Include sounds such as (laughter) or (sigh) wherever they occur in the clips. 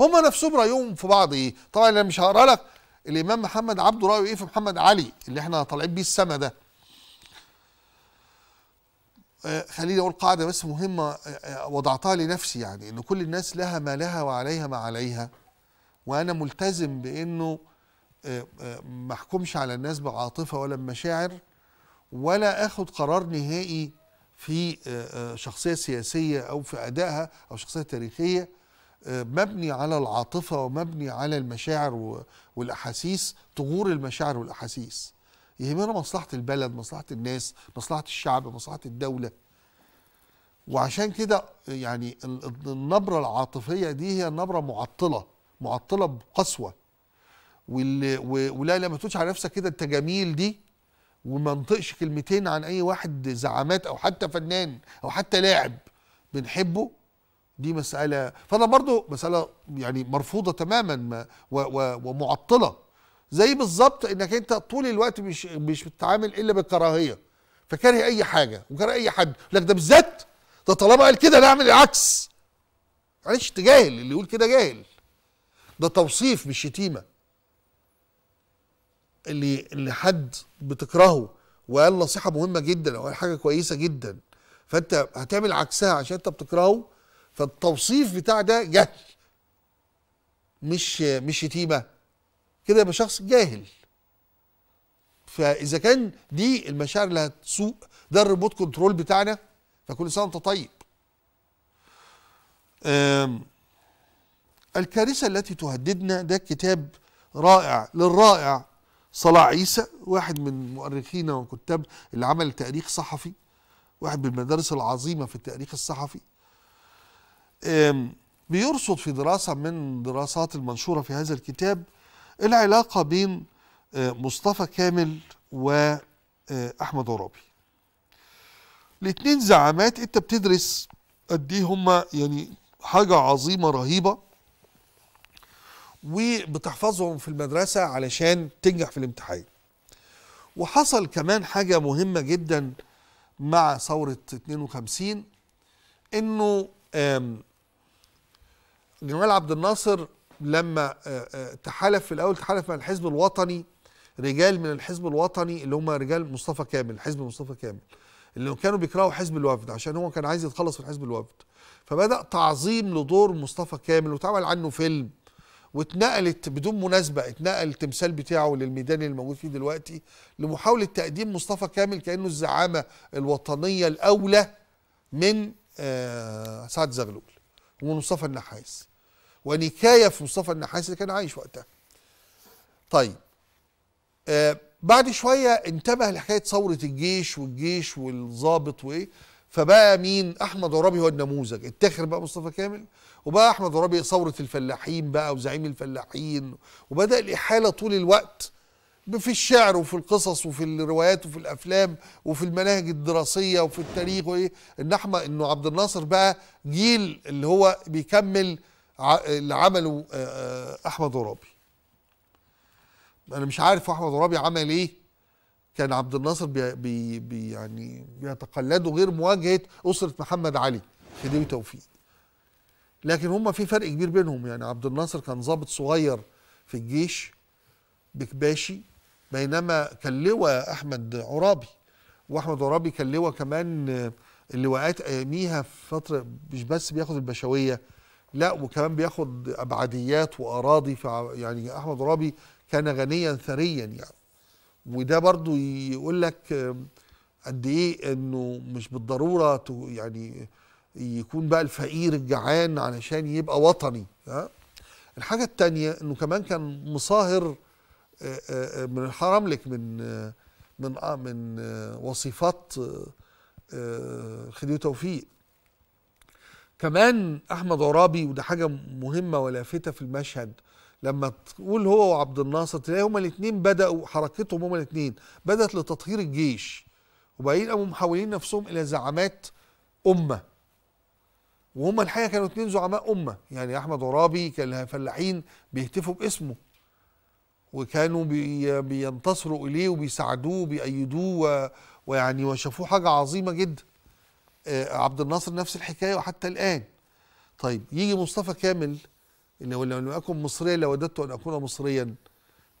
هم نفسهم رايهم في بعض ايه طبعا انا مش هقرا لك الامام محمد عبده رايه ايه في محمد علي اللي احنا طالعين بيه السما ده آه، خليني اقول قاعده بس مهمه آه، آه، وضعتها لنفسي يعني ان كل الناس لها ما لها وعليها ما عليها وانا ملتزم بانه ما احكمش على الناس بعاطفه ولا بمشاعر ولا اخد قرار نهائي في شخصيه سياسيه او في ادائها او شخصيه تاريخيه مبني على العاطفة ومبني على المشاعر والأحاسيس تغور المشاعر والأحاسيس يهمنا مصلحة البلد مصلحة الناس مصلحة الشعب مصلحة الدولة وعشان كده يعني النبرة العاطفية دي هي نبرة معطلة معطلة بقسوة ولا لما تقولش على نفسك كده التجميل دي وما نطقش كلمتين عن اي واحد زعامات او حتى فنان او حتى لاعب بنحبه دي مسألة فأنا برضو مسألة يعني مرفوضة تماما و و ومعطلة زي بالظبط انك انت طول الوقت مش مش بتتعامل الا بالكراهيه فكاره اي حاجه وكاره اي حد لك ده بالذات ده طالما قال كده نعمل العكس معلش انت جاهل اللي يقول كده جاهل ده توصيف مش شتيمه اللي اللي حد بتكرهه وقال نصيحه مهمه جدا او قال حاجه كويسه جدا فانت هتعمل عكسها عشان انت بتكرهه فالتوصيف بتاع ده جهل مش مش شتيمه كده يبقى شخص جاهل فاذا كان دي المشاعر اللي هتسوق ده الريموت كنترول بتاعنا فكل سنه وانت طيب الكارثه التي تهددنا ده كتاب رائع للرائع صلاح عيسى واحد من مؤرخينا وكتاب اللي عمل تاريخ صحفي واحد من المدارس العظيمه في التاريخ الصحفي بيرصد في دراسة من دراسات المنشورة في هذا الكتاب العلاقة بين آه، مصطفى كامل وأحمد آه، عرابي الاتنين زعامات انت بتدرس قد ايه هما يعني حاجة عظيمة رهيبة وبتحفظهم في المدرسة علشان تنجح في الامتحان وحصل كمان حاجة مهمة جدا مع ثورة 52 انه جمال عبد الناصر لما آه، آه، تحالف في الاول تحالف مع الحزب الوطني رجال من الحزب الوطني اللي هم رجال مصطفى كامل حزب مصطفى كامل اللي كانوا بيكرهوا حزب الوفد عشان هو كان عايز يتخلص من حزب الوفد فبدا تعظيم لدور مصطفى كامل واتعمل عنه فيلم واتنقلت بدون مناسبه اتنقل التمثال بتاعه للميدان اللي موجود فيه دلوقتي لمحاوله تقديم مصطفى كامل كانه الزعامه الوطنيه الاولى من آه، سعد زغلول ومصطفى النحاس ونكاية في مصطفى النحاس اللي كان عايش وقتها طيب آه بعد شوية انتبه لحكاية ثورة الجيش والجيش والظابط وايه فبقى مين احمد عرابي هو النموذج اتاخر بقى مصطفى كامل وبقى احمد عرابي ثورة الفلاحين بقى وزعيم الفلاحين وبدأ الإحالة طول الوقت في الشعر وفي القصص وفي الروايات وفي الافلام وفي المناهج الدراسيه وفي التاريخ وايه ان احمد انه عبد الناصر بقى جيل اللي هو بيكمل اللي عمله احمد عرابي انا مش عارف احمد عرابي عمل ايه كان عبد الناصر بي بي بي يعني بيتقلده غير مواجهه اسره محمد علي خديوي توفيق لكن هم في فرق كبير بينهم يعني عبد الناصر كان ضابط صغير في الجيش بكباشي بينما كان لواء احمد عرابي واحمد عرابي كان لواء كمان اللواءات اياميها في فتره مش بس بياخد البشويه لا وكمان بياخد ابعاديات واراضي يعني احمد عرابي كان غنيا ثريا يعني وده برضو يقول لك قد ايه انه مش بالضروره يعني يكون بقى الفقير الجعان علشان يبقى وطني ها الحاجه الثانيه انه كمان كان مصاهر آه، آه، آه، من لك من من من وصفات خديوي توفيق كمان احمد عرابي وده حاجه مهمه ولافته في المشهد لما تقول هو وعبد الناصر تلاقي هما الاثنين بداوا حركتهم هما الاثنين بدات لتطهير الجيش وبعدين قاموا محولين نفسهم الى زعامات امه وهما الحقيقه كانوا اثنين زعماء امه يعني احمد عرابي كان الفلاحين بيهتفوا باسمه وكانوا بي بينتصروا اليه وبيساعدوه وبيأيدوه ويعني وشافوه حاجه عظيمه جدا آه، عبد الناصر نفس الحكايه وحتى الان طيب يجي مصطفى كامل لو لم اكن مصريا لوددت ان اكون مصريا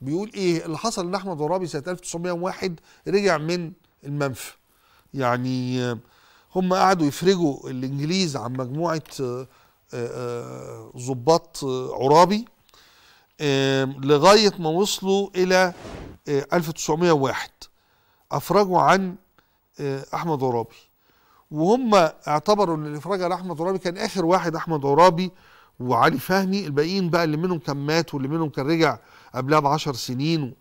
بيقول ايه اللي حصل ان احمد عرابي سنه 1901 رجع من المنفى يعني آه، هم قعدوا يفرجوا الانجليز عن مجموعه ظباط آه، عرابي لغاية ما وصلوا إلى 1901 آه، أفرجوا عن آه، أحمد عرابي وهم اعتبروا ان الافراج على احمد عرابي كان اخر واحد احمد عرابي وعلي فهمي الباقيين بقى اللي منهم كان مات واللي منهم كان رجع قبلها بعشر سنين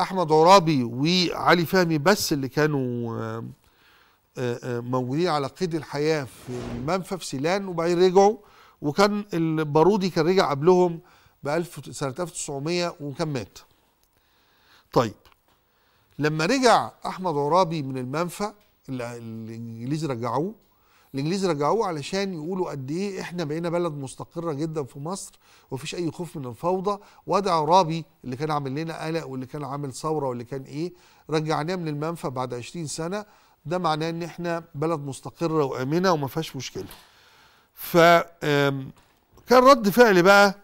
احمد عرابي وعلي فهمي بس اللي كانوا آه، موجودين على قيد الحياه في المنفى في سيلان وبعدين رجعوا وكان البارودي كان رجع قبلهم ب 1000 سنه 1900 وكان مات طيب لما رجع احمد عرابي من المنفى اللي الانجليز رجعوه الانجليز رجعوه علشان يقولوا قد ايه احنا بقينا بلد مستقره جدا في مصر ومفيش اي خوف من الفوضى وادى عرابي اللي كان عامل لنا قلق واللي كان عامل ثوره واللي كان ايه رجعناه من المنفى بعد 20 سنه ده معناه ان احنا بلد مستقره وامنه وما فيهاش مشكله ف كان رد فعل بقى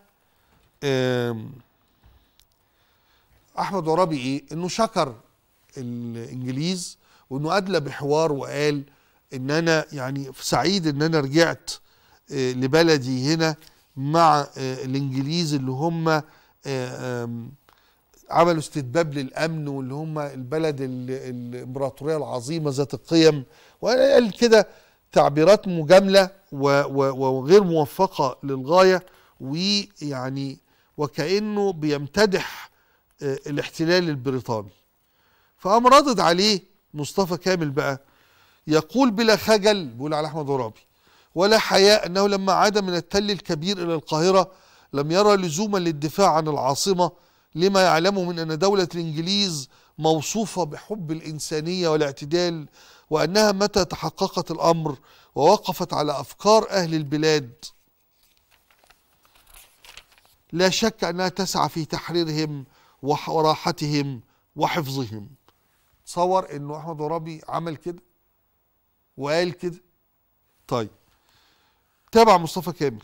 احمد عرابي ايه انه شكر الانجليز وانه ادلى بحوار وقال ان انا يعني سعيد ان انا رجعت آه، لبلدي هنا مع آه، الانجليز اللي هم آه، عملوا استتباب للامن واللي هم البلد الامبراطوريه العظيمه ذات القيم وقال كده تعبيرات مجامله وغير موفقه للغايه ويعني وكأنه بيمتدح آه، الاحتلال البريطاني فقام ردد عليه مصطفى كامل بقى يقول بلا خجل بيقول على احمد ورابي ولا حياء انه لما عاد من التل الكبير الى القاهره لم يرى لزوما للدفاع عن العاصمه لما يعلمه من ان دوله الانجليز موصوفه بحب الانسانيه والاعتدال وانها متى تحققت الامر ووقفت على افكار اهل البلاد لا شك أنها تسعى في تحريرهم وراحتهم وحفظهم تصور أنه أحمد ربي عمل كده وقال كده طيب تابع مصطفى كامل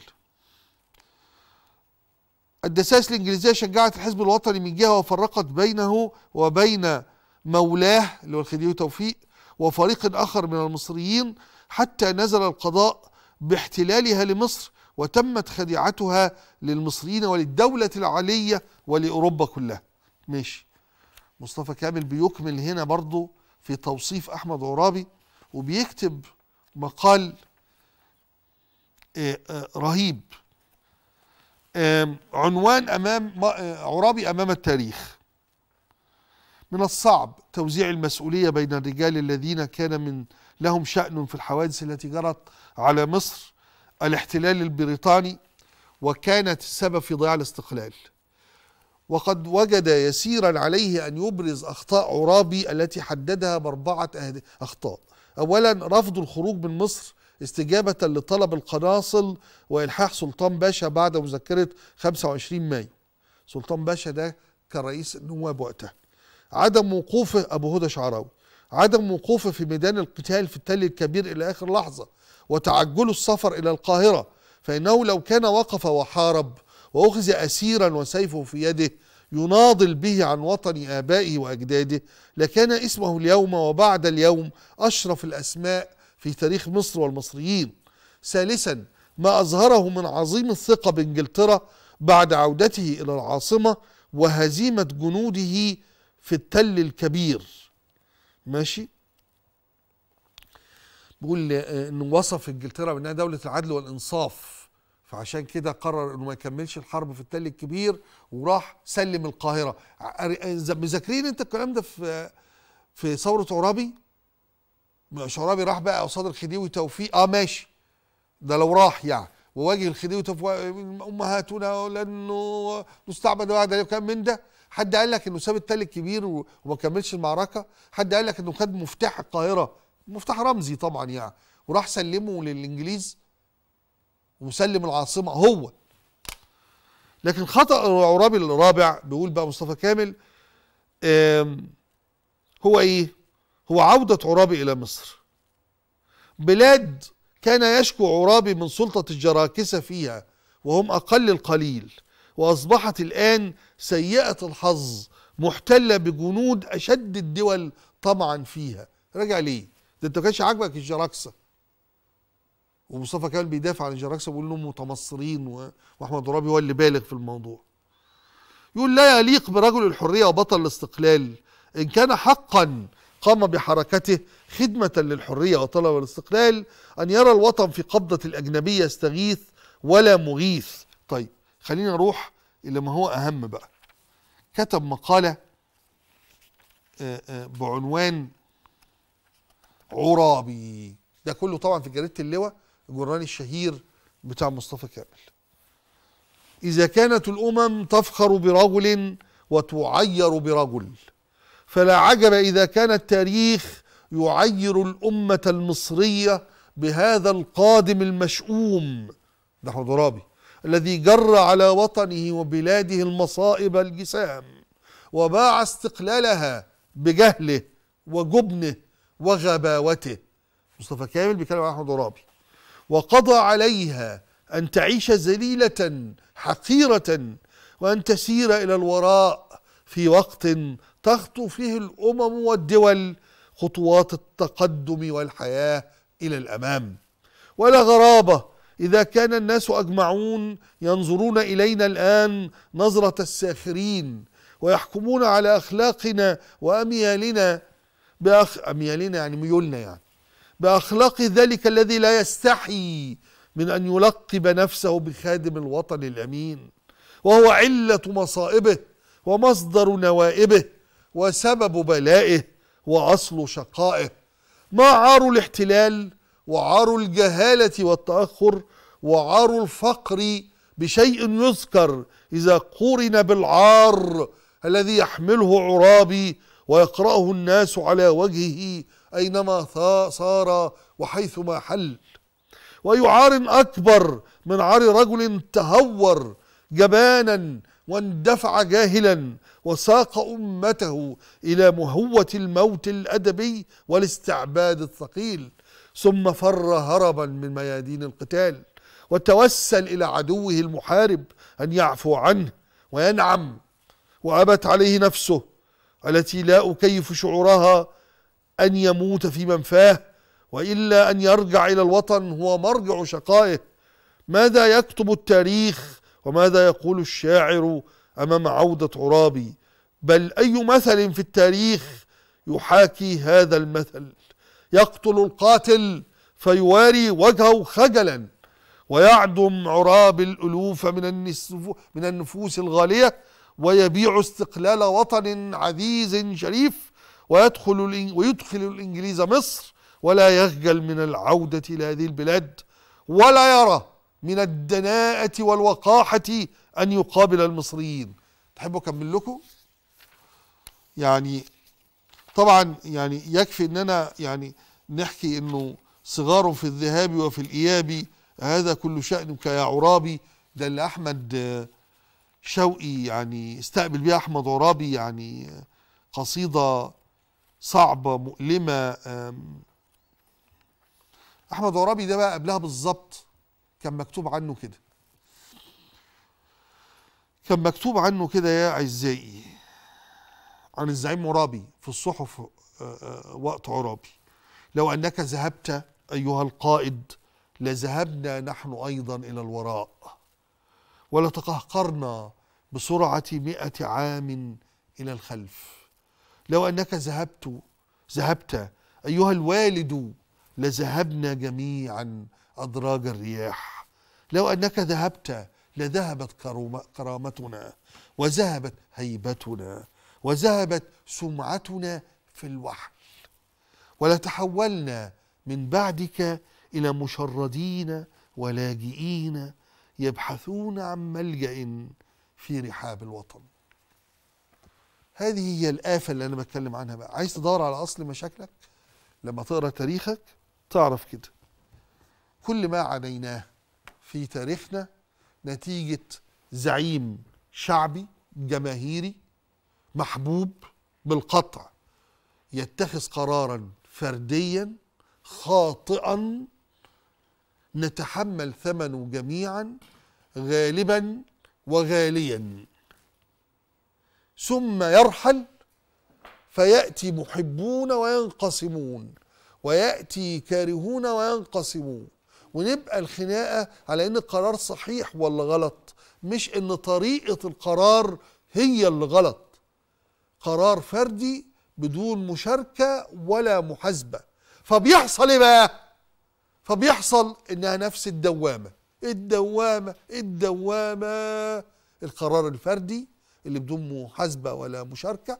الدسائس الإنجليزية شجعت الحزب الوطني من جهة وفرقت بينه وبين مولاه اللي هو الخديوي توفيق وفريق آخر من المصريين حتى نزل القضاء باحتلالها لمصر وتمت خديعتها للمصريين وللدولة العالية ولأوروبا كلها ماشي مصطفى كامل بيكمل هنا برضه في توصيف أحمد عرابي وبيكتب مقال آه، آه، رهيب عنوان أمام آه، عرابي أمام التاريخ من الصعب توزيع المسؤولية بين الرجال الذين كان من لهم شأن في الحوادث التي جرت على مصر الاحتلال البريطاني وكانت السبب في ضياع الاستقلال وقد وجد يسيرا عليه أن يبرز أخطاء عرابي التي حددها بأربعة أخطاء أولا رفض الخروج من مصر استجابة لطلب القناصل وإلحاح سلطان باشا بعد مذكرة 25 مايو سلطان باشا ده كان رئيس النواب وقتها عدم وقوفه أبو هدى شعراوي عدم وقوفه في ميدان القتال في التل الكبير إلى آخر لحظة وتعجل السفر إلى القاهرة فإنه لو كان وقف وحارب وأخذ أسيرا وسيفه في يده يناضل به عن وطن آبائه وأجداده لكان اسمه اليوم وبعد اليوم أشرف الأسماء في تاريخ مصر والمصريين ثالثا ما أظهره من عظيم الثقة بإنجلترا بعد عودته إلى العاصمة وهزيمة جنوده في التل الكبير ماشي بيقول ان وصف انجلترا بانها دوله العدل والانصاف فعشان كده قرر انه ما يكملش الحرب في التل الكبير وراح سلم القاهره مذاكرين انت الكلام ده في في ثوره عرابي مش عرابي راح بقى قصاد الخديوي توفيق اه ماشي ده لو راح يعني وواجه الخديوي توفيق امهاتنا لانه نستعبد بعد كان من ده حد قال لك انه ساب التل الكبير وما كملش المعركه حد قال لك انه خد مفتاح القاهره مفتاح رمزي طبعا يعني وراح سلمه للانجليز وسلم العاصمه هو لكن خطا العرابي الرابع بيقول بقى مصطفى كامل هو ايه هو عوده عرابي الى مصر بلاد كان يشكو عرابي من سلطه الجراكسه فيها وهم اقل القليل وأصبحت الآن سيئة الحظ محتلة بجنود أشد الدول طمعا فيها راجع ليه ده انت كانش عاجبك الجراكسة ومصطفى كامل بيدافع عن الجراكسة بيقول لهم متمصرين واحمد رابي هو اللي بالغ في الموضوع يقول لا يليق برجل الحرية وبطل الاستقلال إن كان حقا قام بحركته خدمة للحرية وطلب الاستقلال أن يرى الوطن في قبضة الأجنبية يستغيث ولا مغيث طيب خلينا نروح إلى ما هو أهم بقى كتب مقالة آه، آه، بعنوان عرابي ده كله طبعا في جريدة اللواء الجران الشهير بتاع مصطفى كامل إذا كانت الأمم تفخر برجل وتعير برجل فلا عجب إذا كان التاريخ يعير الأمة المصرية بهذا القادم المشؤوم ده حضرابي الذي جر على وطنه وبلاده المصائب الجسام وباع استقلالها بجهله وجبنه وغباوته مصطفى كامل بيتكلم عن احمد عرابي وقضى عليها ان تعيش ذليله حقيره وان تسير الى الوراء في وقت تخطو فيه الامم والدول خطوات التقدم والحياه الى الامام ولا غرابه إذا كان الناس أجمعون ينظرون إلينا الآن نظرة الساخرين ويحكمون على أخلاقنا وأميالنا بأخ... أميالنا يعني ميولنا يعني بأخلاق ذلك الذي لا يستحي من أن يلقب نفسه بخادم الوطن الأمين وهو علة مصائبه ومصدر نوائبه وسبب بلائه وأصل شقائه ما عار الاحتلال وعار الجهالة والتأخر وعار الفقر بشيء يذكر إذا قورن بالعار الذي يحمله عرابي ويقرأه الناس على وجهه أينما صار وحيثما حل وأي عار أكبر من عار رجل تهور جبانا واندفع جاهلا وساق أمته إلى مهوة الموت الأدبي والاستعباد الثقيل ثم فر هربا من ميادين القتال وتوسل الى عدوه المحارب ان يعفو عنه وينعم وابت عليه نفسه التي لا اكيف شعورها ان يموت في منفاه والا ان يرجع الى الوطن هو مرجع شقائه ماذا يكتب التاريخ وماذا يقول الشاعر امام عوده عرابي بل اي مثل في التاريخ يحاكي هذا المثل يقتل القاتل فيواري وجهه خجلا ويعدم عراب الألوف من, من النفوس الغالية ويبيع استقلال وطن عزيز شريف ويدخل, ويدخل الإنجليز مصر ولا يخجل من العودة إلى هذه البلاد ولا يرى من الدناءة والوقاحة أن يقابل المصريين تحبوا أكمل لكم يعني طبعا يعني يكفي اننا يعني نحكي انه صغار في الذهاب وفي الاياب هذا كل شأنك يا عرابي ده اللي احمد شوقي يعني استقبل بيها احمد عرابي يعني قصيده صعبه مؤلمه احمد عرابي ده بقى قبلها بالظبط كان مكتوب عنه كده كان مكتوب عنه كده يا اعزائي عن الزعيم عرابي في الصحف آه، آه، وقت عرابي لو أنك ذهبت أيها القائد لذهبنا نحن أيضا إلى الوراء ولتقهقرنا بسرعة مئة عام إلى الخلف لو أنك ذهبت ذهبت أيها الوالد لذهبنا جميعا أدراج الرياح لو أنك ذهبت لذهبت كرامتنا وذهبت هيبتنا وذهبت سمعتنا في الوحي ولتحولنا من بعدك إلى مشردين ولاجئين يبحثون عن ملجأ في رحاب الوطن هذه هي الآفة اللي أنا بتكلم عنها بقى عايز تدور على أصل مشاكلك لما تقرأ تاريخك تعرف كده كل ما عانيناه في تاريخنا نتيجة زعيم شعبي جماهيري محبوب بالقطع يتخذ قرارا فرديا خاطئا نتحمل ثمنه جميعا غالبا وغاليا ثم يرحل فياتي محبون وينقسمون وياتي كارهون وينقسمون ونبقى الخناقه على ان القرار صحيح ولا غلط مش ان طريقه القرار هي اللي غلط قرار فردي بدون مشاركة ولا محاسبة فبيحصل ايه بقى فبيحصل انها نفس الدوامة الدوامة الدوامة القرار الفردي اللي بدون محاسبة ولا مشاركة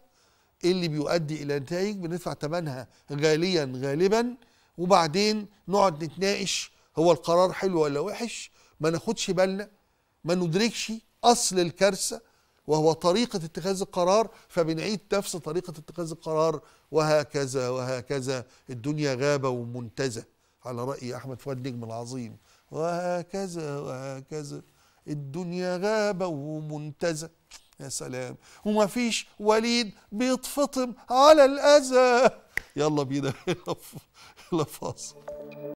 اللي بيؤدي الى نتائج بندفع ثمنها غاليا غالبا وبعدين نقعد نتناقش هو القرار حلو ولا وحش ما ناخدش بالنا ما ندركش اصل الكارثه وهو طريقة اتخاذ القرار فبنعيد نفس طريقة اتخاذ القرار وهكذا وهكذا الدنيا غابة ومنتزه على رأي أحمد فؤاد نجم العظيم وهكذا وهكذا الدنيا غابة ومنتزه يا سلام وما فيش وليد بيتفطم على الأذى يلا بينا (laughs) لفاصل